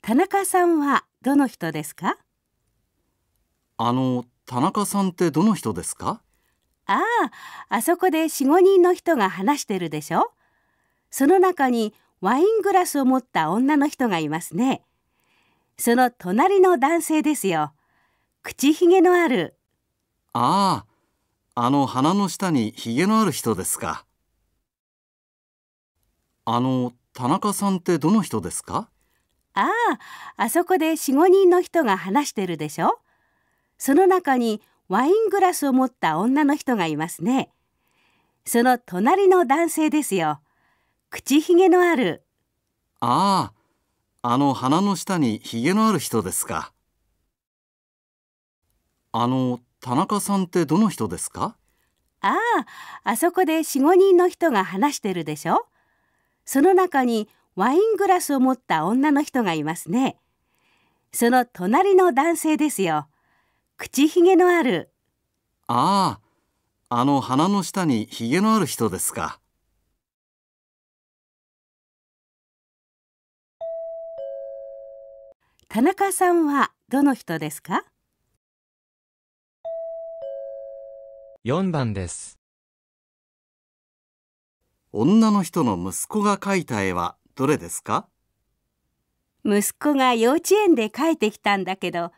田中さんはどの人ですかあの田中さんってどの人ですかああ、あそこで4、5人の人が話してるでしょその中にワイングラスを持った女の人がいますね。その隣の男性ですよ。口ひげのある。ああ、あの鼻の下にひげのある人ですか。あの田中さんってどの人ですかああ、あそこで4、5人の人が話してるでしょ。その中にワイングラスを持った女の人がいますね。その隣の男性ですよ。口ひげのある。ああ、あの鼻の下にひげのある人ですか。あの田中さんってどの人ですかああ、あそこで4、5人の人が話してるでしょ。その中にワイングラスを持った女の人がいますねその隣の男性ですよ口ひげのあるあああの鼻の下にひげのある人ですか田中さんはどの人ですか四番です女の人の息子が描いた絵はどれですか息子が幼稚園で帰いてきたんだけど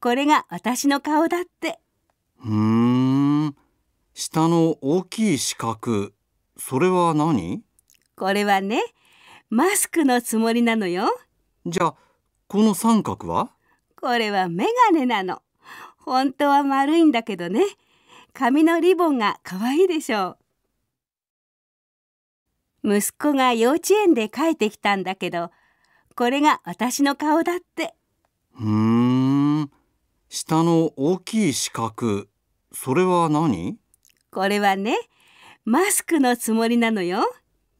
これが私の顔だってふーん下の大きい四角それは何これはねマスクのつもりなのよじゃあこの三角はこれはメガネなの本当は丸いんだけどね髪のリボンが可愛いでしょう息子が幼稚園で描いてきたんだけどこれが私の顔だってふーん下の大きい四角それは何これはねマスクのつもりなのよ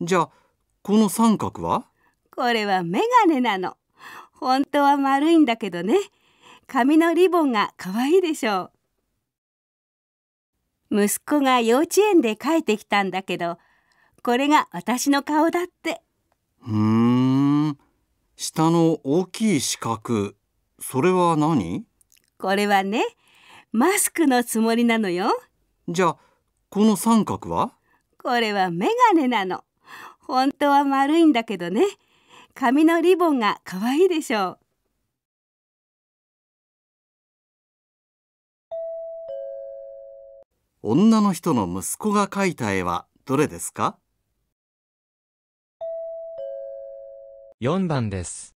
じゃあこの三角はこれはメガネなの本当は丸いんだけどね髪のリボンが可愛いでしょう息子が幼稚園で描いてきたんだけどこれが私の顔だってうん下の大きい四角それは何これはねマスクのつもりなのよじゃあこの三角はこれはメガネなの本当は丸いんだけどね髪のリボンが可愛いでしょう女の人の息子が描いた絵はどれですか4番です。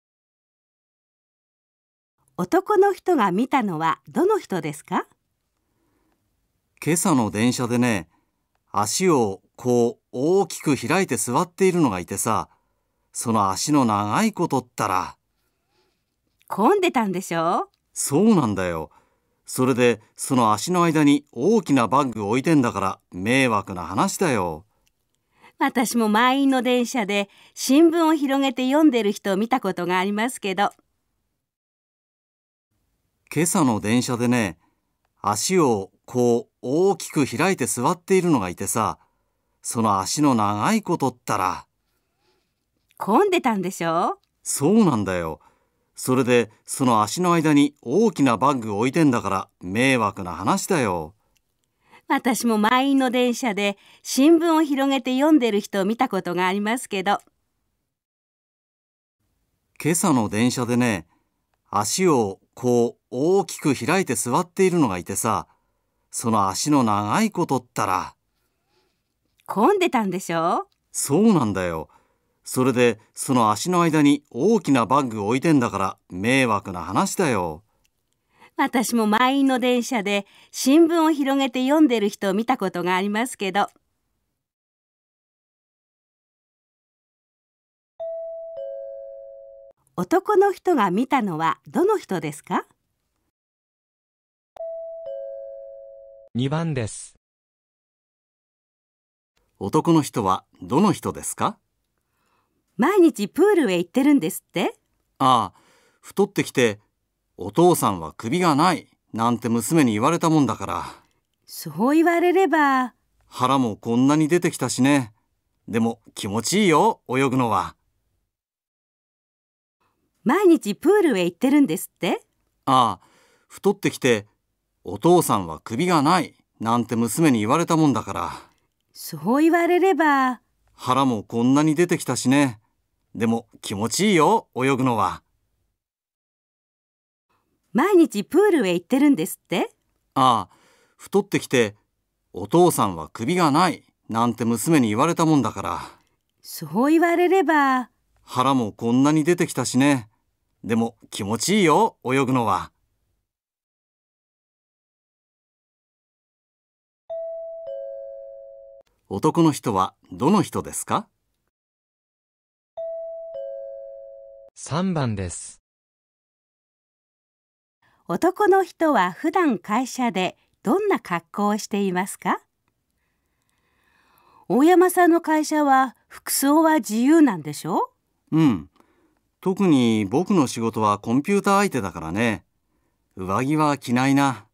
男の人が見たのはどの人ですか今朝の電車でね、足をこう大きく開いて座っているのがいてさ、その足の長いことったら。混んでたんでしょう。そうなんだよ。それでその足の間に大きなバッグ置いてんだから迷惑な話だよ。私も満員の電車で新聞を広げて読んでる人を見たことがありますけど今朝の電車でね足をこう大きく開いて座っているのがいてさその足の長いことったら混んでたんでしょそうなんだよそれでその足の間に大きなバッグ置いてんだから迷惑な話だよ私も満員の電車で新聞を広げて読んでる人を見たことがありますけど今朝の電車でね足をこう大きく開いて座っているのがいてさその足の長いことったら混んでたんでしょそうなんだよそれでその足の間に大きなバッグを置いてんだから迷惑な話だよ。私も満員の電車で新聞を広げて読んでる人を見たことがありますけど。男の人が見たのはどの人ですか2番です男の人はどの人ですか毎日プールへ行ってるんですってああ太ってきてお父さんは首がないなんて娘に言われたもんだからそう言われれば腹もこんなに出てきたしねでも気持ちいいよ泳ぐのは毎日プールへ行ってるんですってああ太ってきてお父さんは首がないなんて娘に言われたもんだからそう言われれば腹もこんなに出てきたしねでも気持ちいいよ泳ぐのは。毎日プールへ行ってるんですってああ太ってきてお父さんは首がないなんて娘に言われたもんだからそう言われれば腹もこんなに出てきたしねでも気持ちいいよ泳ぐのは男の人はどの人ですか3番です男の人は普段会社でどんな格好をしていますか大山さんの会社は服装は自由なんでしょううん特に僕の仕事はコンピューター相手だからね上着は着ないな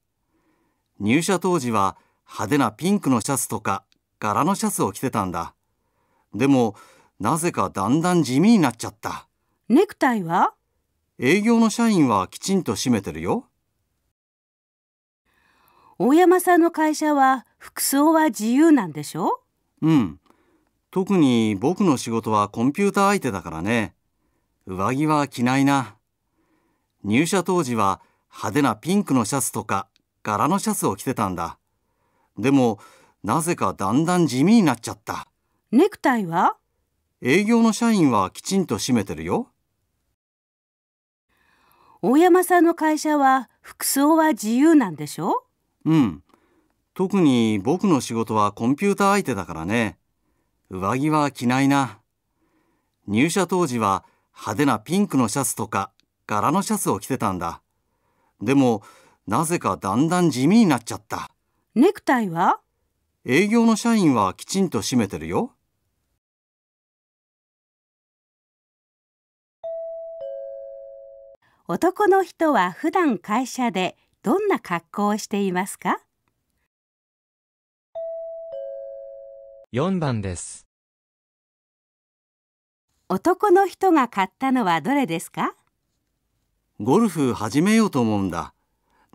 入社当時は派手なピンクのシャツとか柄のシャツを着てたんだでもなぜかだんだん地味になっちゃったネクタイは営業の社員はきちんと閉めてるよ。大山さんの会社は服装は自由なんでしょうん。特に僕の仕事はコンピューター相手だからね。上着は着ないな。入社当時は派手なピンクのシャツとか柄のシャツを着てたんだ。でもなぜかだんだん地味になっちゃった。ネクタイは営業の社員はきちんと締めてるよ。大山さんの会社は服装は自由なんでしょうん特に僕の仕事はコンピューター相手だからね上着は着ないな入社当時は派手なピンクのシャツとか柄のシャツを着てたんだでもなぜかだんだん地味になっちゃったネクタイは営業の社員はきちんと締めてるよ男の人は普段会社でどんな格好をしていますか4番です男の人が買ったのはどれですかゴルフ始めようと思うんだ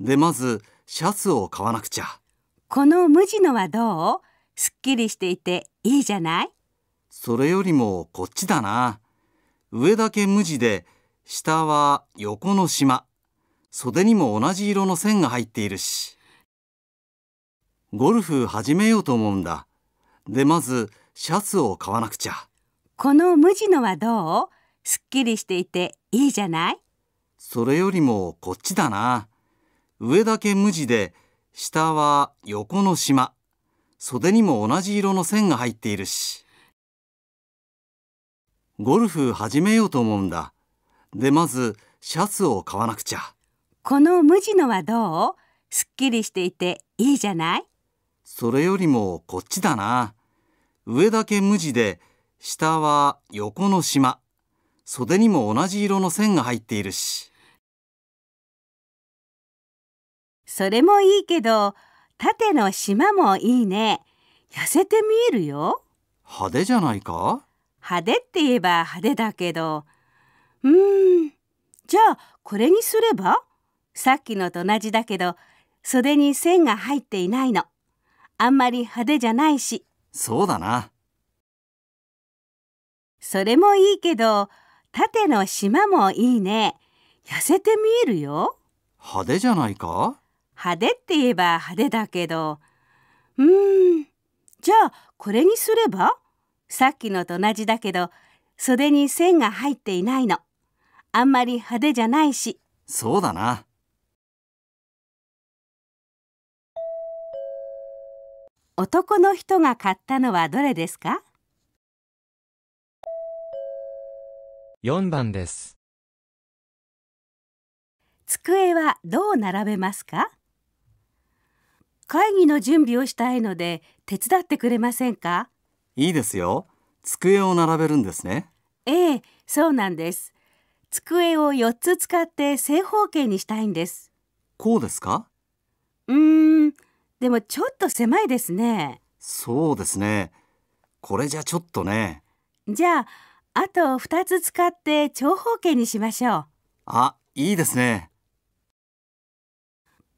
でまずシャツを買わなくちゃこの無地のはどうすっきりしていていいじゃないそれよりもこっちだな上だけ無地で下は横の島袖にも同じ色の線が入っているし。ゴルフ始めようと思うんだ。で、まずシャツを買わなくちゃ。この無地のはどうすっきりしていていいじゃないそれよりもこっちだな。上だけ無地で、下は横の島袖にも同じ色の線が入っているし。ゴルフ始めようと思うんだ。で、まずシャツを買わなくちゃ。この無地のはどうすっきりしていていいじゃないそれよりもこっちだな。上だけ無地で、下は横の縞。袖にも同じ色の線が入っているし。それもいいけど、縦の縞もいいね。痩せて見えるよ。派手じゃないか派手って言えば派手だけど、うーんじゃあこれにすればさっきのと同じだけど袖に線が入っていないのあんまり派手じゃないしそうだなそれもいいけど縦の島もいいね痩せて見えるよ派手じゃないか派手って言えば派手だけどうーんじゃあこれにすればさっきのと同じだけど袖に線が入っていないのあんまり派手じゃないし。そうだな。男の人が買ったのはどれですか4番です。机はどう並べますか会議の準備をしたいので手伝ってくれませんかいいですよ。机を並べるんですね。ええ、そうなんです。机を4つ使って正方形にしたいんです。こうですかうーん、でもちょっと狭いですね。そうですね。これじゃちょっとね。じゃあ、あと2つ使って長方形にしましょう。あ、いいですね。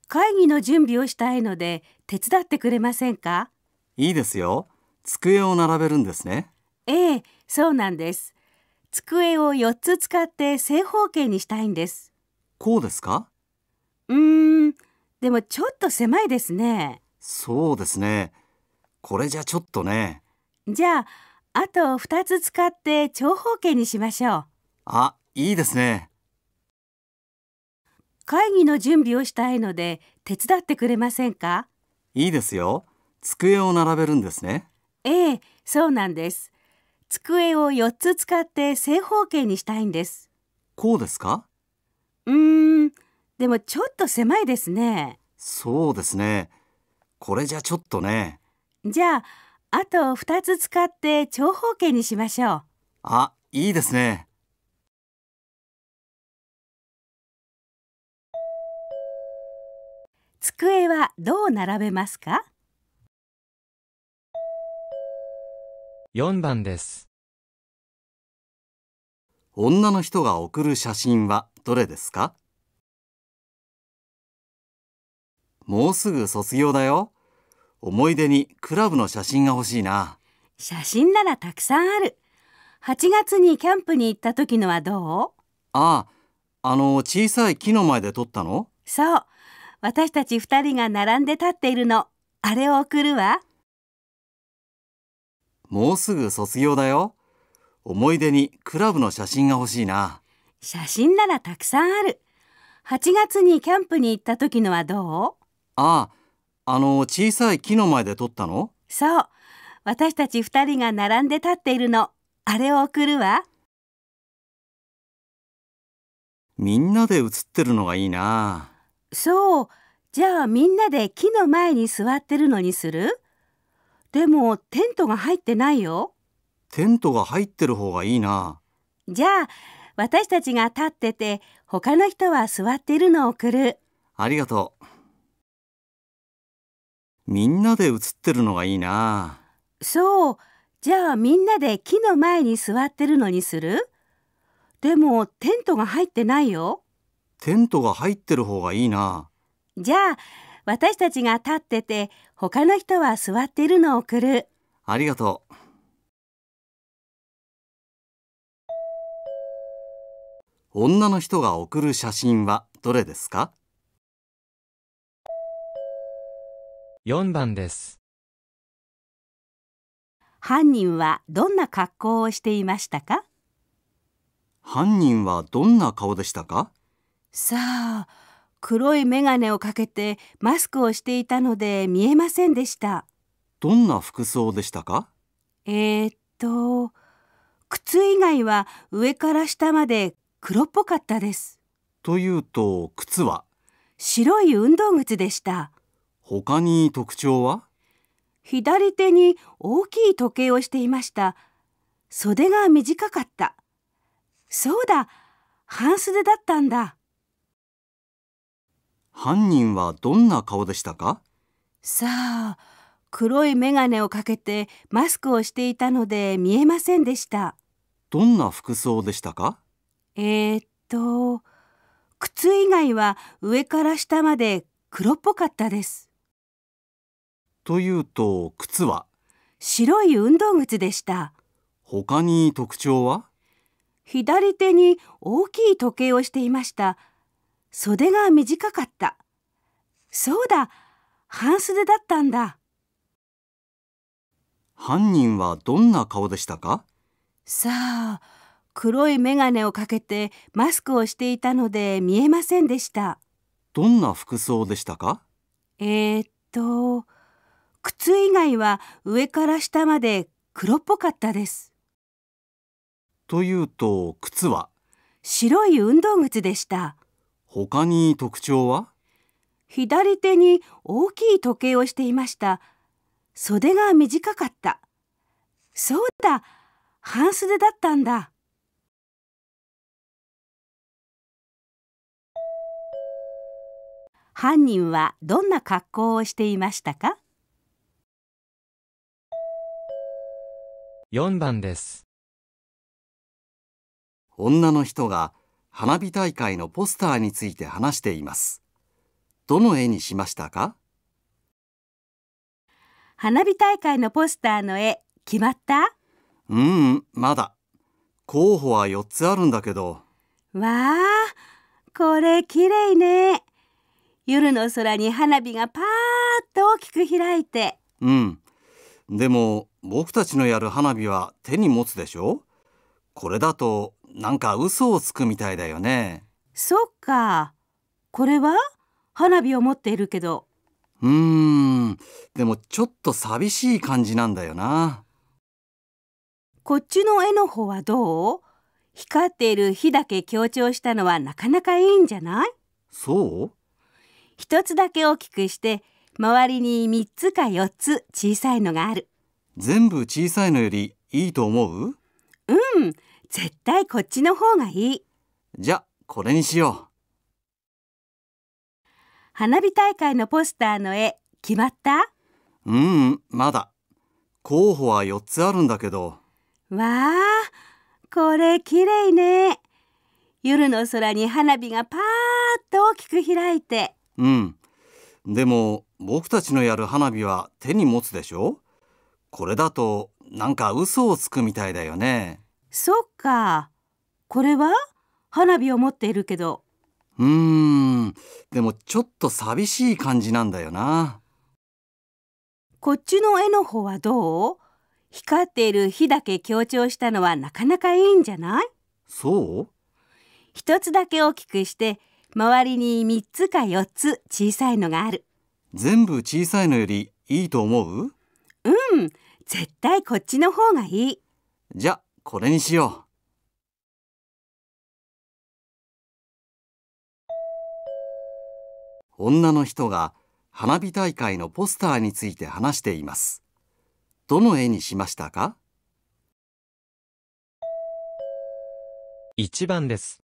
会議の準備をしたいので手伝ってくれませんかいいですよ。机を並べるんですね。ええ、そうなんです。机を4つ使って正方形にしたいんですこうですかうーんでもちょっと狭いですねそうですねこれじゃちょっとねじゃああと2つ使って長方形にしましょうあいいですね会議の準備をしたいので手伝ってくれませんかいいですよ机を並べるんですねええそうなんです机を四つ使って正方形にしたいんです。こうですかうん、でもちょっと狭いですね。そうですね。これじゃちょっとね。じゃあ、あと2つ使って長方形にしましょう。あ、いいですね。机はどう並べますか4番です。女の人が送る写真はどれですかもうすぐ卒業だよ。思い出にクラブの写真が欲しいな。写真ならたくさんある。8月にキャンプに行った時のはどうああ、あの小さい木の前で撮ったのそう。私たち二人が並んで立っているの。あれを送るわ。もうすぐ卒業だよ。思い出にクラブの写真が欲しいな。写真ならたくさんある。8月にキャンプに行った時のはどうああ、あの小さい木の前で撮ったのそう。私たち2人が並んで立っているの。あれを送るわ。みんなで写ってるのがいいな。そう。じゃあみんなで木の前に座ってるのにするでもテントが入ってないよテントが入ってる方がいいなじゃあ私たちが立ってて他の人は座ってるのを送るありがとうみんなで写ってるのがいいなそうじゃあみんなで木の前に座ってるのにするでもテントが入ってないよテントが入ってる方がいいなじゃあ私たちが立ってて他の人は座っているのを送る。ありがとう。女の人が送る写真はどれですか4番です犯人はどんな格好をしていましたか犯人はどんな顔でしたかさあ黒い眼鏡をかけてマスクをしていたので見えませんでしたどんな服装でしたかえー、っと靴以外は上から下まで黒っぽかったですというと靴は白い運動靴でした他に特徴は左手に大きい時計をしていました袖が短かったそうだ半袖だったんだ犯人はどんな顔でしたかさあ黒い眼鏡をかけてマスクをしていたので見えませんでしたどんな服装でしたかえー、っと靴以外は上から下まで黒っぽかったですというと靴は白い運動靴でした他に特徴は左手に大きい時計をしていました袖が短かったそうだ半袖だったんだ犯人はどんな顔でしたかさあ黒い眼鏡をかけてマスクをしていたので見えませんでしたどんな服装でしたかえー、っと靴以外は上から下まで黒っぽかったですというと靴は白い運動靴でした他に特徴は左手に大きい時計をしていました袖が短かったそうだ半袖だったんだ犯人はどんな格好をしていましたか4番です女の人が花火大会のポスターについて話しています。どの絵にしましたか花火大会のポスターの絵、決まったうん、まだ。候補は4つあるんだけど。わあ、これ綺麗ね。夜の空に花火がパーッと大きく開いて。うん。でも僕たちのやる花火は手に持つでしょこれだとなんか嘘をつくみたいだよねそっかこれは花火を持っているけどうーんでもちょっと寂しい感じなんだよなこっちの絵の方はどう光っている火だけ強調したのはなかなかいいんじゃないそう一つだけ大きくして周りに3つか4つ小さいのがある全部小さいのよりいいと思ううん絶対こっちの方がいい。じゃ、これにしよう。花火大会のポスターの絵、決まったうん、まだ。候補は4つあるんだけど。わあ、これ綺麗ね。夜の空に花火がパーッと大きく開いて。うん。でも、僕たちのやる花火は手に持つでしょこれだと、なんか嘘をつくみたいだよね。そっかこれは花火を持っているけどうーんでもちょっと寂しい感じなんだよなこっちの絵の方はどう光っている火だけ強調したのはなかなかいいんじゃないそう一つだけ大きくして周りに3つか4つ小さいのがある全部小さいのよりいいと思ううん絶対こっちの方がいいじゃあ。これにしよう。女の人が花火大会のポスターについて話しています。どの絵にしましたか一番です。